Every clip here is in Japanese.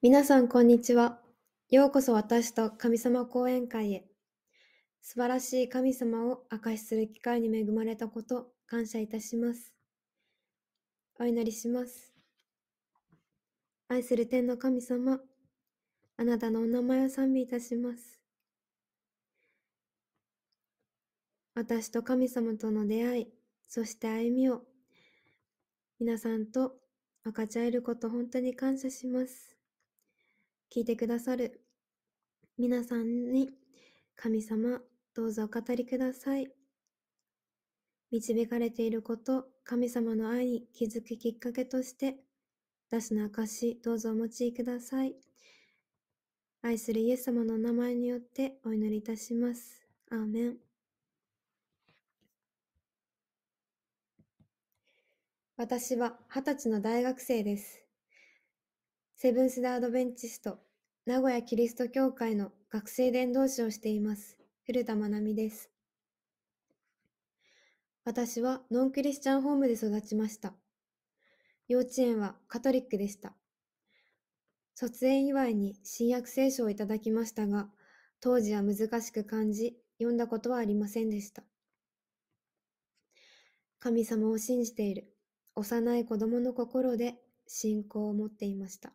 皆さん、こんにちは。ようこそ私と神様講演会へ。素晴らしい神様を明かしする機会に恵まれたこと、感謝いたします。お祈りします。愛する天の神様、あなたのお名前を賛美いたします。私と神様との出会い、そして歩みを、皆さんと分かち合えること本当に感謝します。聞いてくださる皆さんに神様どうぞお語りください。導かれていること、神様の愛に気づくきっかけとして、私の証、どうぞお持ちください。愛するイエス様の名前によってお祈りいたします。アーメン。私は二十歳の大学生です。セブンス・ダ・アドベンチスト、名古屋キリスト教会の学生伝道師をしています。古田真奈美です。私はノンクリスチャンホームで育ちました。幼稚園はカトリックでした。卒園祝いに新約聖書をいただきましたが、当時は難しく感じ、読んだことはありませんでした。神様を信じている幼い子供の心で信仰を持っていました。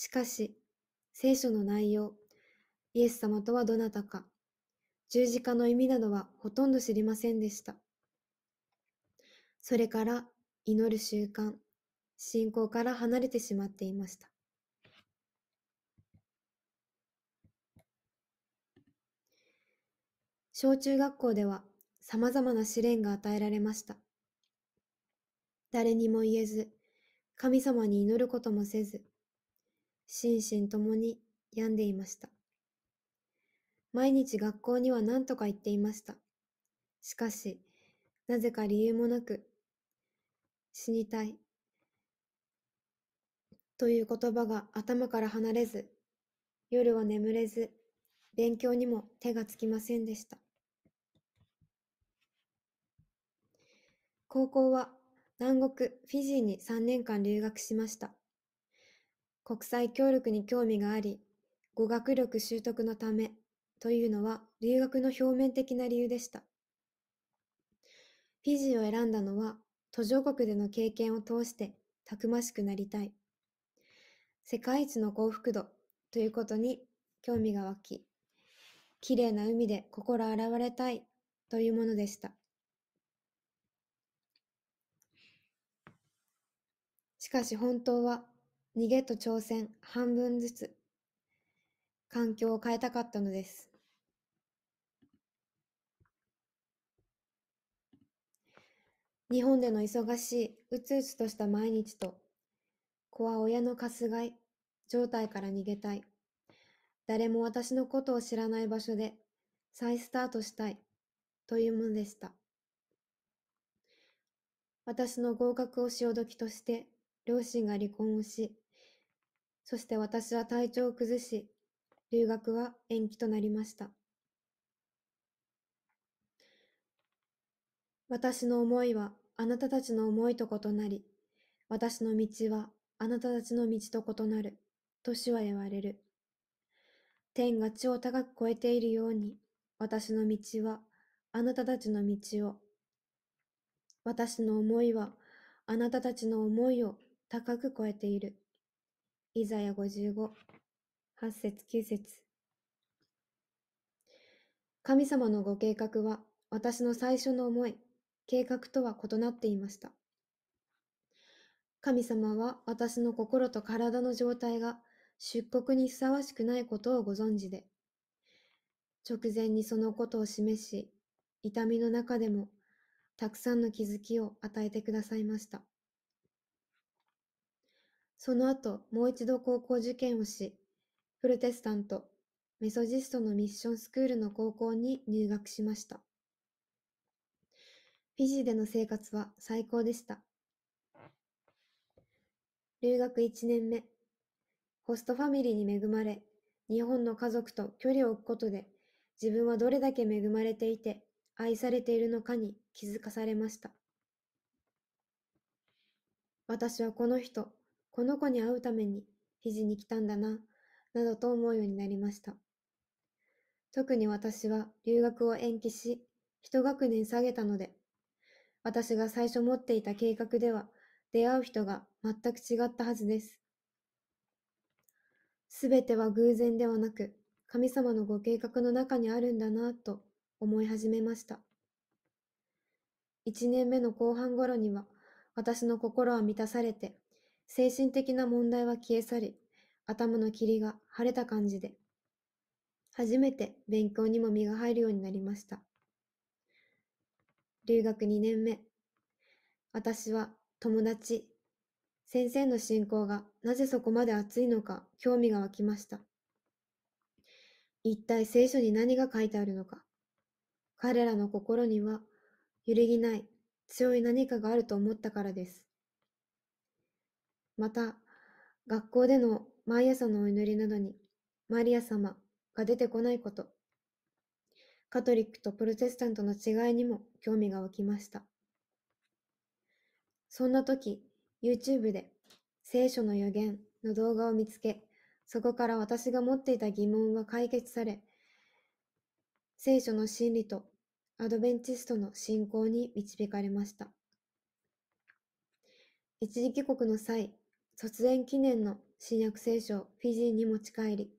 しかし、聖書の内容、イエス様とはどなたか、十字架の意味などはほとんど知りませんでした。それから祈る習慣、信仰から離れてしまっていました。小中学校では様々な試練が与えられました。誰にも言えず、神様に祈ることもせず、心身ともに病んでいました。毎日学校には何とか行っていました。しかし、なぜか理由もなく、死にたい。という言葉が頭から離れず、夜は眠れず、勉強にも手がつきませんでした。高校は南国フィジーに3年間留学しました。国際協力に興味があり、語学力習得のためというのは留学の表面的な理由でした。フィジーを選んだのは途上国での経験を通してたくましくなりたい。世界一の幸福度ということに興味が湧き、綺麗な海で心洗われたいというものでした。しかし本当は逃げと挑戦、半分ずつ、環境を変えたかったのです。日本での忙しい、うつうつとした毎日と、子は親のかすがい、状態から逃げたい。誰も私のことを知らない場所で、再スタートしたい、というものでした。私の合格を潮時として、両親が離婚をし、そして私は体調を崩し、留学は延期となりました。私の思いはあなたたちの思いと異なり、私の道はあなたたちの道と異なる、と主は言われる。天が地を高く超えているように、私の道はあなたたちの道を。私の思いはあなたたちの思いを高く超えている。イザヤ55、8節9節神様のご計画は私の最初の思い、計画とは異なっていました。神様は私の心と体の状態が出国にふさわしくないことをご存知で、直前にそのことを示し、痛みの中でもたくさんの気づきを与えてくださいました。その後、もう一度高校受験をし、プロテスタント、メソジストのミッションスクールの高校に入学しました。フィジーでの生活は最高でした。留学1年目、ホストファミリーに恵まれ、日本の家族と距離を置くことで、自分はどれだけ恵まれていて、愛されているのかに気づかされました。私はこの人、この子に会うために肘に来たんだな、などと思うようになりました。特に私は留学を延期し、一学年下げたので、私が最初持っていた計画では出会う人が全く違ったはずです。すべては偶然ではなく、神様のご計画の中にあるんだなぁと思い始めました。一年目の後半頃には、私の心は満たされて、精神的な問題は消え去り、頭の霧が晴れた感じで、初めて勉強にも身が入るようになりました。留学2年目。私は友達、先生の信仰がなぜそこまで熱いのか興味が湧きました。一体聖書に何が書いてあるのか。彼らの心には揺るぎない強い何かがあると思ったからです。また、学校での毎朝のお祈りなどに、マリア様が出てこないこと、カトリックとプロテスタントの違いにも興味が湧きました。そんな時、YouTube で聖書の予言の動画を見つけ、そこから私が持っていた疑問は解決され、聖書の真理とアドベンチストの信仰に導かれました。一時帰国の際、卒園記念の新約聖書をフィジーに持ち帰り、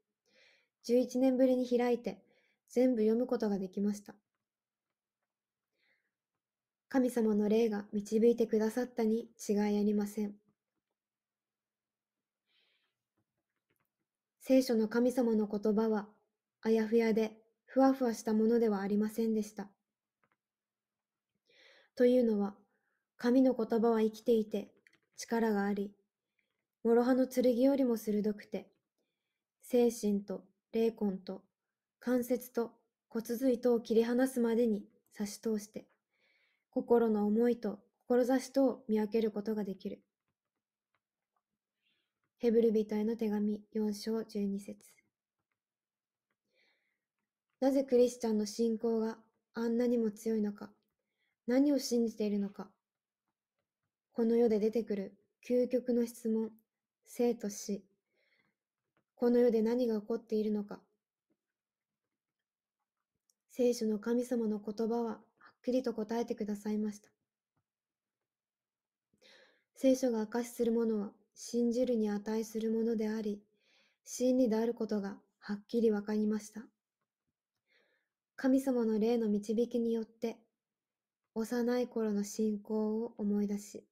11年ぶりに開いて全部読むことができました。神様の霊が導いてくださったに違いありません。聖書の神様の言葉はあやふやでふわふわしたものではありませんでした。というのは、神の言葉は生きていて力があり、諸刃の剣よりも鋭くて、精神と霊魂と関節と骨髄とを切り離すまでに差し通して、心の思いと志とを見分けることができる。ヘブル人への手紙4章12節なぜクリスチャンの信仰があんなにも強いのか、何を信じているのか、この世で出てくる究極の質問、生と死。この世で何が起こっているのか。聖書の神様の言葉ははっきりと答えてくださいました。聖書が明かしするものは信じるに値するものであり、真理であることがはっきりわかりました。神様の霊の導きによって、幼い頃の信仰を思い出し、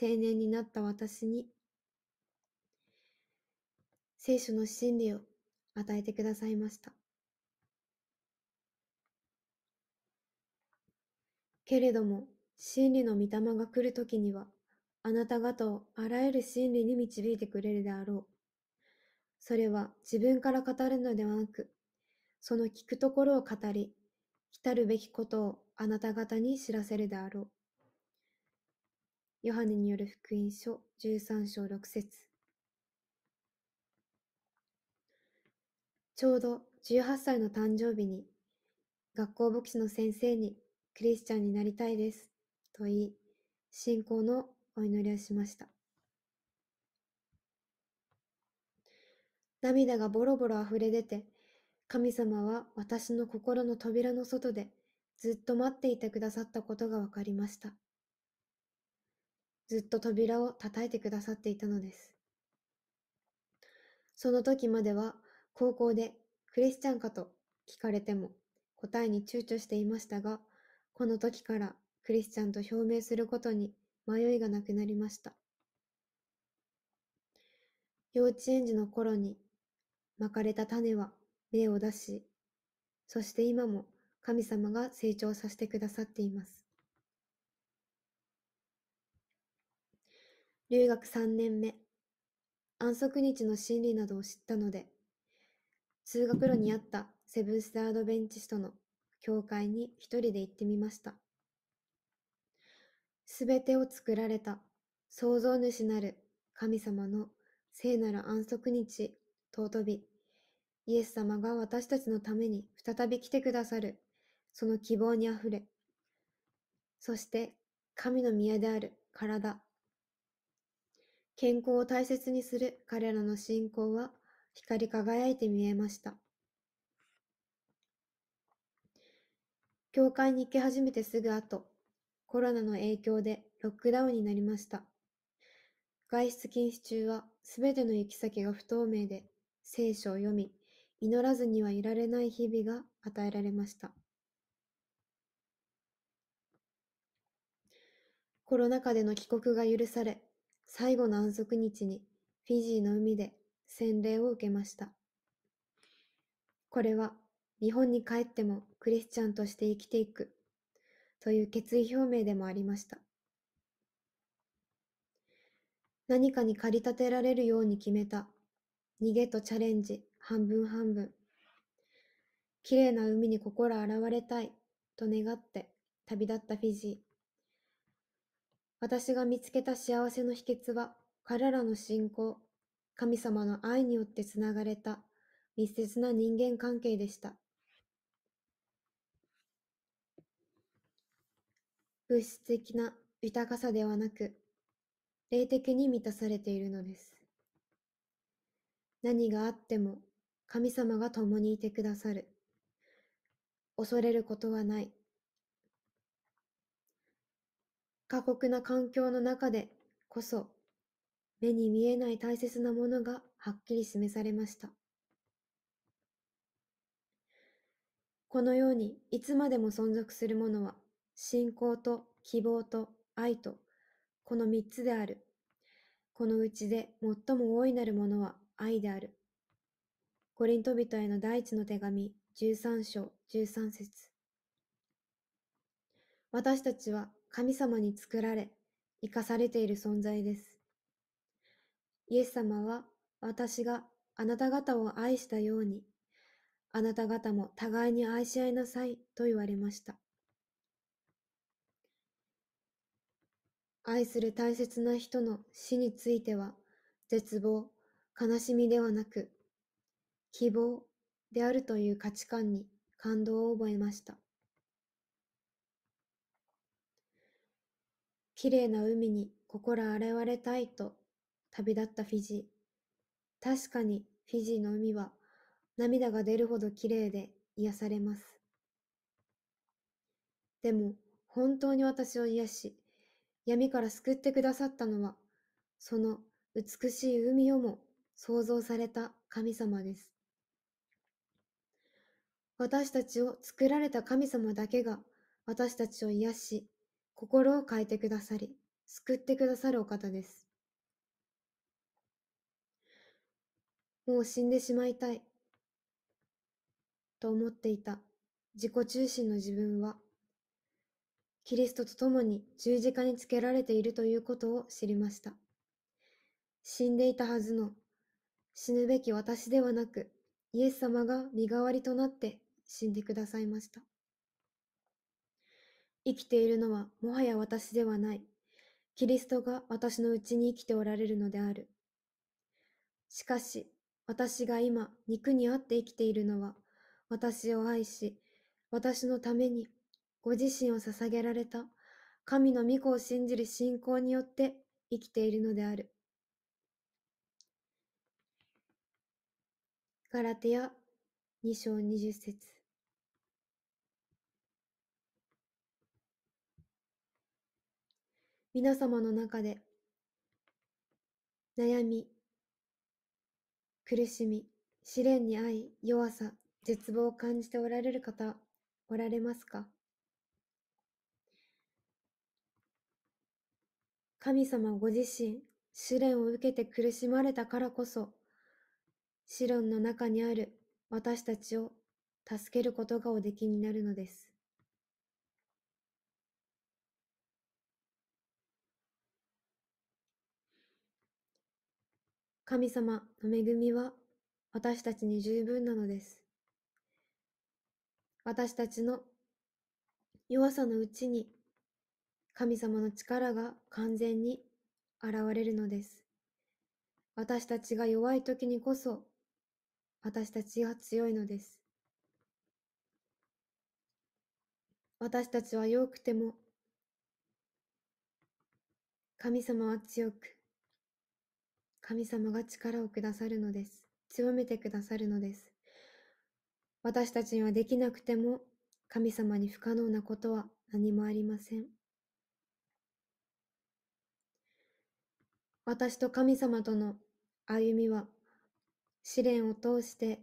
青年になった私に聖書の真理を与えてくださいました。けれども、真理の御霊が来るときには、あなた方をあらゆる真理に導いてくれるであろう。それは自分から語るのではなく、その聞くところを語り、来るべきことをあなた方に知らせるであろう。ヨハネによる福音書13章6節ちょうど18歳の誕生日に、学校牧師の先生にクリスチャンになりたいです、と言い、信仰のお祈りをしました。涙がボロボロ溢れ出て、神様は私の心の扉の外でずっと待っていてくださったことが分かりました。ずっと扉を叩いてくださっていたのです。その時までは高校でクリスチャンかと聞かれても答えに躊躇していましたが、この時からクリスチャンと表明することに迷いがなくなりました。幼稚園児の頃に巻かれた種は芽を出し、そして今も神様が成長させてくださっています。留学3年目、安息日の真理などを知ったので、通学路にあったセブンス・アドベンチストの教会に一人で行ってみました。すべてを作られた創造主なる神様の聖なる安息日、尊び、イエス様が私たちのために再び来てくださる、その希望にあふれ、そして神の宮である体、健康を大切にする彼らの信仰は光り輝いて見えました。教会に行き始めてすぐ後、コロナの影響でロックダウンになりました。外出禁止中はすべての行き先が不透明で、聖書を読み、祈らずにはいられない日々が与えられました。コロナ禍での帰国が許され、最後の安息日にフィジーの海で洗礼を受けました。これは日本に帰ってもクリスチャンとして生きていくという決意表明でもありました。何かに駆り立てられるように決めた逃げとチャレンジ半分半分綺麗な海に心洗われたいと願って旅立ったフィジー私が見つけた幸せの秘訣は彼らの信仰神様の愛によってつながれた密接な人間関係でした。物質的な豊かさではなく、霊的に満たされているのです。何があっても神様が共にいてくださる。恐れることはない。過酷な環境の中でこそ目に見えない大切なものがはっきり示されました。このように、いつまでも存続するものは、信仰と希望と愛と、この三つである。このうちで最も大いなるものは愛である。コリント人への第一の手紙、13章13節私たちは神様に作られ、生かされている存在です。イエス様は私があなた方を愛したように、あなた方も互いに愛し合いなさいと言われました。愛する大切な人の死については、絶望、悲しみではなく、希望であるという価値観に感動を覚えました。綺麗な海に心洗われたいと旅立ったフィジー。確かにフィジーの海は涙が出るほど綺麗で癒されます。でも本当に私を癒し、闇から救ってくださったのは、その美しい海をも創造された神様です。私たちを作られた神様だけが私たちを癒し、心を変えてくださり、救ってくださるお方です。もう死んでしまいたい。と思っていた自己中心の自分は、キリストと共に十字架につけられているということを知りました。死んでいたはずの死ぬべき私ではなく、イエス様が身代わりとなって死んでくださいました。生きているのはもはや私ではない。キリストが私のうちに生きておられるのである。しかし、私が今、肉にあって生きているのは、私を愛し、私のために、ご自身を捧げられた、神の御子を信じる信仰によって生きているのである。ガラテヤ2章20節皆様の中で悩み苦しみ、試練に遭い、弱さ、絶望を感じておられる方、おられますか神様ご自身、試練を受けて苦しまれたからこそ、試練の中にある私たちを助けることがおできになるのです。神様の恵みは私たちに十分なのです。私たちの弱さのうちに神様の力が完全に現れるのです。私たちが弱い時にこそ私たちが強いのです。私たちは弱くても神様は強く神様が力をくださるのです。強めてくださるのです。私たちにはできなくても、神様に不可能なことは何もありません。私と神様との歩みは、試練を通して、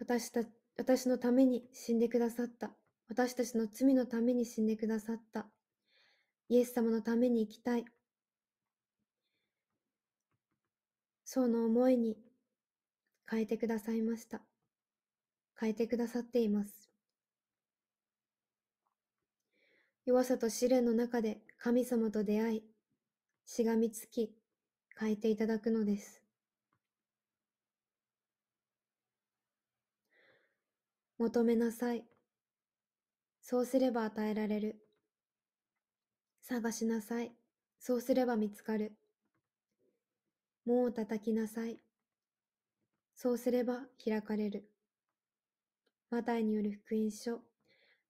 私た私のために死んでくださった私たちの罪のために死んでくださった。イエス様のために生きたい。その思いに変えてくださいました。変えてくださっています。弱さと試練の中で神様と出会い、しがみつき、変えていただくのです。求めなさい。そうすれば与えられる。探しなさい。そうすれば見つかる。門を叩きなさい。そうすれば開かれる。マタイによる福音書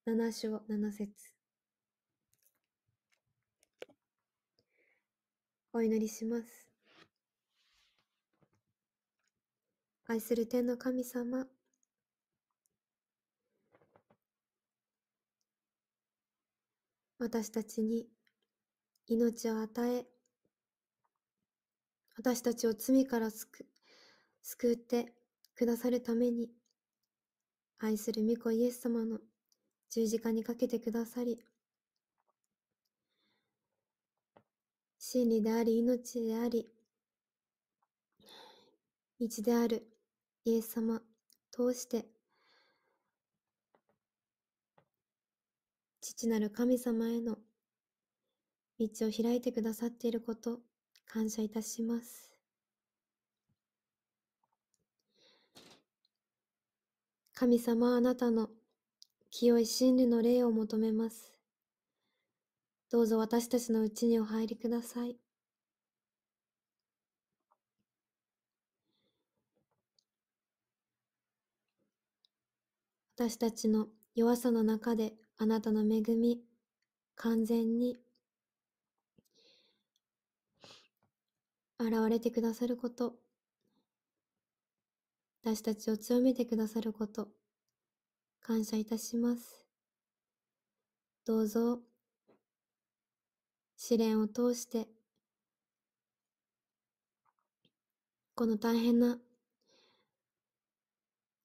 七章七節お祈りします。愛する天の神様、私たちに命を与え、私たちを罪から救救ってくださるために、愛する御子イエス様の十字架にかけてくださり、真理であり、命であり、道であるイエス様通して、父なる神様への道を開いてくださっていること、感謝いたします。神様あなたの清い真理の霊を求めます。どうぞ私たちのうちにお入りください。私たちの弱さの中であなたの恵み、完全に現れてくださること、私たちを強めてくださること、感謝いたします。どうぞ、試練を通して、この大変な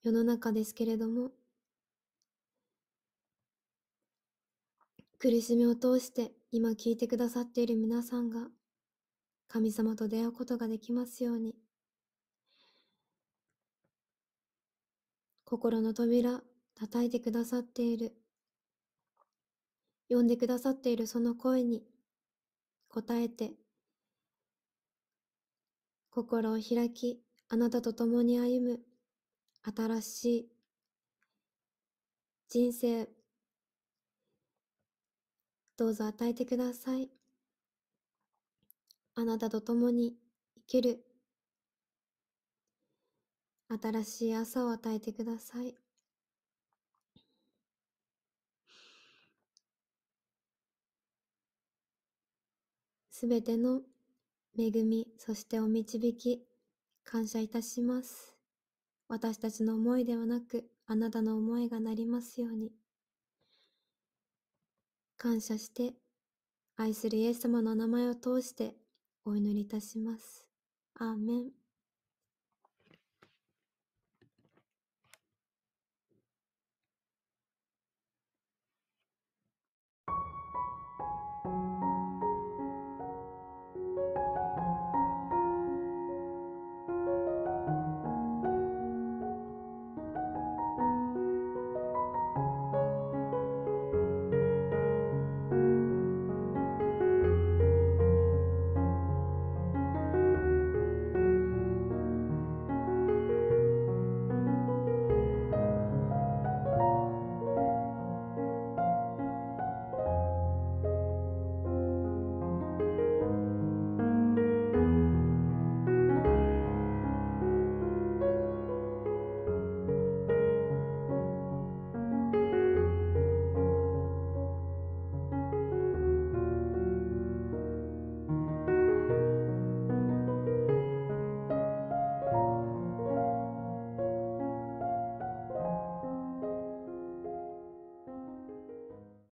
世の中ですけれども、苦しみを通して今聞いてくださっている皆さんが神様と出会うことができますように心の扉叩いてくださっている呼んでくださっているその声に答えて心を開きあなたと共に歩む新しい人生どうぞ与えてください。あなたと共に生きる新しい朝を与えてください。すべての恵み、そしてお導き、感謝いたします。私たちの思いではなく、あなたの思いがなりますように。感謝して、愛するイエス様の名前を通してお祈りいたします。アーメン。